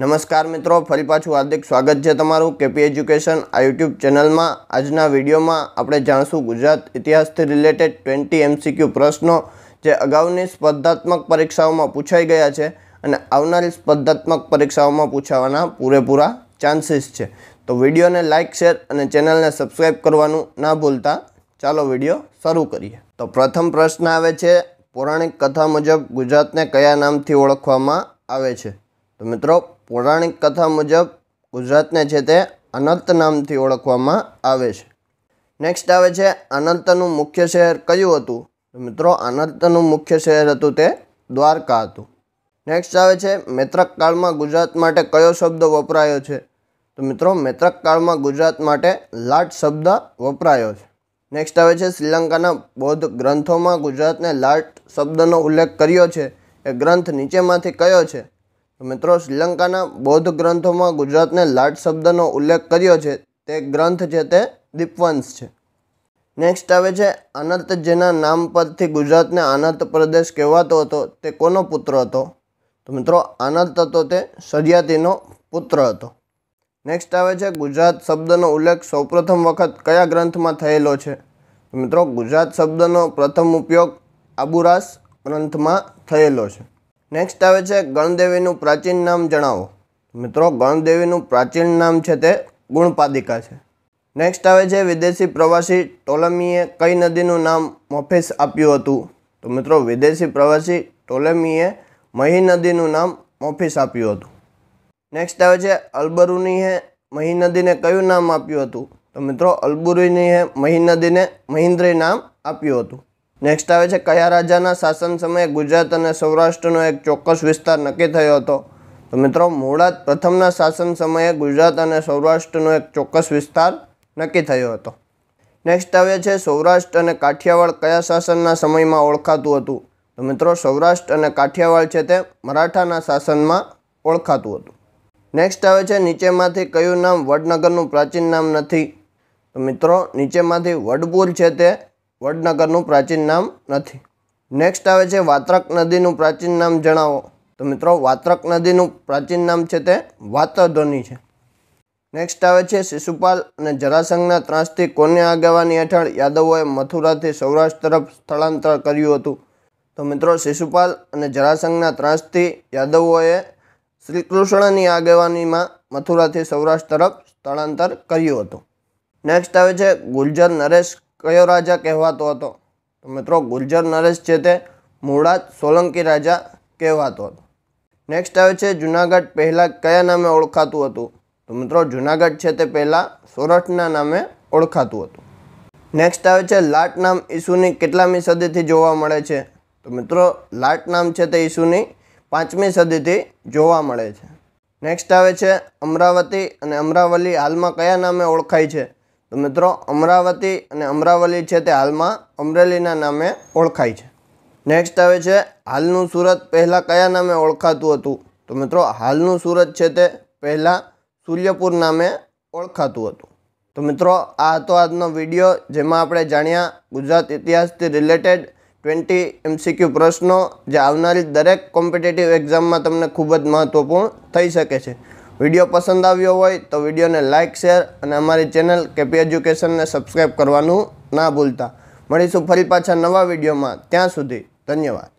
નમસ્કાર મિત્રો ફરી પાછું હાર્દિક સ્વાગત છે તમારું કેપી એજ્યુકેશન આ યુટ્યુબ ચેનલમાં આજના વિડીયોમાં આપણે જાણશું ગુજરાત ઇતિહાસથી રિલેટેડ ટ્વેન્ટી એમસીક્યુ પ્રશ્નો જે અગાઉની સ્પર્ધાત્મક પરીક્ષાઓમાં પૂછાઈ ગયા છે અને આવનારી સ્પર્ધાત્મક પરીક્ષાઓમાં પૂછાવાના પૂરેપૂરા ચાન્સીસ છે તો વિડીયોને લાઇક શેર અને ચેનલને સબસ્ક્રાઈબ કરવાનું ના ભૂલતા ચાલો વિડીયો શરૂ કરીએ તો પ્રથમ પ્રશ્ન આવે છે પૌરાણિક કથા મુજબ ગુજરાતને કયા નામથી ઓળખવામાં આવે છે તો મિત્રો પૌરાણિક કથા મુજબ ગુજરાતને છે તે અનંત નામથી ઓળખવામાં આવે છે નેક્સ્ટ આવે છે અનંતનું મુખ્ય શહેર કયું હતું મિત્રો અનંતનું મુખ્ય શહેર હતું તે દ્વારકા હતું નેક્સ્ટ આવે છે મૈત્રક કાળમાં ગુજરાત માટે કયો શબ્દ વપરાયો છે તો મિત્રો મૈત્રક કાળમાં ગુજરાત માટે લાટ શબ્દ વપરાયો છે નેક્સ્ટ આવે છે શ્રીલંકાના બૌદ્ધ ગ્રંથોમાં ગુજરાતને લાટ શબ્દનો ઉલ્લેખ કર્યો છે એ ગ્રંથ નીચેમાંથી કયો છે મિત્રો શ્રીલંકાના બૌદ્ધ ગ્રંથોમાં ગુજરાતને લાટ શબ્દનો ઉલ્લેખ કર્યો છે તે ગ્રંથ છે તે દીપવંશ છે નેક્સ્ટ આવે છે અનંત જેના નામ પરથી ગુજરાતને અનંત પ્રદેશ કહેવાતો હતો તે કોનો પુત્ર હતો તો મિત્રો અનંત હતો તે સરિયાતીનો પુત્ર હતો નેક્સ્ટ આવે છે ગુજરાત શબ્દનો ઉલ્લેખ સૌપ્રથમ વખત કયા ગ્રંથમાં થયેલો છે મિત્રો ગુજરાત શબ્દનો પ્રથમ ઉપયોગ આબુરાસ ગ્રંથમાં થયેલો છે નેક્સ્ટ આવે છે ગણદેવીનું પ્રાચીન નામ જણાવો મિત્રો ગણદેવીનું પ્રાચીન નામ છે તે ગુણપાદિકા છે નેક્સ્ટ આવે છે વિદેશી પ્રવાસી ટોલમીએ કઈ નદીનું નામ મફેસ આપ્યું હતું તો મિત્રો વિદેશી પ્રવાસી ટોલેમીએ મહી નદીનું નામ મોફિસ આપ્યું હતું નેક્સ્ટ આવે છે અલબરુનીએ મહી નદીને કયું નામ આપ્યું હતું તો મિત્રો અલબુરીનીએ મહી નદીને મહિન્દ્રી નામ આપ્યું હતું નેક્સ્ટ આવે છે કયા રાજાના શાસન સમયે ગુજરાત અને સૌરાષ્ટ્રનો એક ચોક્કસ વિસ્તાર નક્કી થયો હતો તો મિત્રો મૂળાત પ્રથમના શાસન સમયે ગુજરાત અને સૌરાષ્ટ્રનો એક ચોક્કસ વિસ્તાર નક્કી થયો હતો નેક્સ્ટ આવે છે સૌરાષ્ટ્ર અને કાઠિયાવાડ કયા શાસનના સમયમાં ઓળખાતું હતું તો મિત્રો સૌરાષ્ટ્ર અને કાઠિયાવાડ છે તે મરાઠાના શાસનમાં ઓળખાતું હતું નેક્સ્ટ આવે છે નીચેમાંથી કયું નામ વડનગરનું પ્રાચીન નામ નથી તો મિત્રો નીચેમાંથી વડપુર છે તે વડનગરનું પ્રાચીન નામ નથી નેક્સ્ટ આવે છે વાત્રક નદીનું પ્રાચીન નામ જણાવો તો મિત્રો વાત્રક નદીનું પ્રાચીન નામ છે તે વાતધોની છે નેક્સ્ટ આવે છે શિશુપાલ અને જરાસંઘના ત્રાસથી કોને આગેવાની હેઠળ યાદવોએ મથુરાથી સૌરાષ્ટ્ર તરફ સ્થળાંતર કર્યું હતું તો મિત્રો શિશુપાલ અને જરાસંઘના ત્રાસથી યાદવોએ શ્રીકૃષ્ણની આગેવાનીમાં મથુરાથી સૌરાષ્ટ્ર તરફ સ્થળાંતર કર્યું હતું નેક્સ્ટ આવે છે ગુલજર નરેશ કયો રાજા કહેવાતો હતો તો મિત્રો ગુર્જર નરેશ છે તે મૂળાજ સોલંકી રાજા કહેવાતો હતો નેક્સ્ટ આવે છે જુનાગઢ પહેલાં કયા નામે ઓળખાતું હતું તો મિત્રો જુનાગઢ છે તે પહેલાં સોરઠના નામે ઓળખાતું હતું નેક્સ્ટ આવે છે લાટ નામ ઈસુની કેટલામી સદીથી જોવા મળે છે તો મિત્રો લાટ નામ છે તે ઈસુની પાંચમી સદીથી જોવા મળે છે નેક્સ્ટ આવે છે અમરાવતી અને અમરાવલી હાલમાં કયા નામે ઓળખાય છે તો મિત્રો અમરાવતી અને અમરાવલી છે તે હાલમાં અમરેલીના નામે ઓળખાય છે નેક્સ્ટ આવે છે હાલનું સુરત પહેલાં કયા નામે ઓળખાતું હતું તો મિત્રો હાલનું સુરત છે તે પહેલાં સૂર્યપુર નામે ઓળખાતું હતું તો મિત્રો આ હતો આજનો વિડીયો જેમાં આપણે જાણ્યા ગુજરાત ઇતિહાસથી રિલેટેડ ટ્વેન્ટી એમસીક્યુ પ્રશ્નો જે આવનારી દરેક કોમ્પિટેટિવ એક્ઝામમાં તમને ખૂબ જ મહત્ત્વપૂર્ણ થઈ શકે છે વિડીયો પસંદ આવ્યો હોય તો વિડીયોને લાઇક શેર અને અમારી ચેનલ કેપી એજ્યુકેશનને સબસ્ક્રાઈબ કરવાનું ના ભૂલતા મળીશું ફરી પાછા નવા વિડીયોમાં ત્યાં સુધી ધન્યવાદ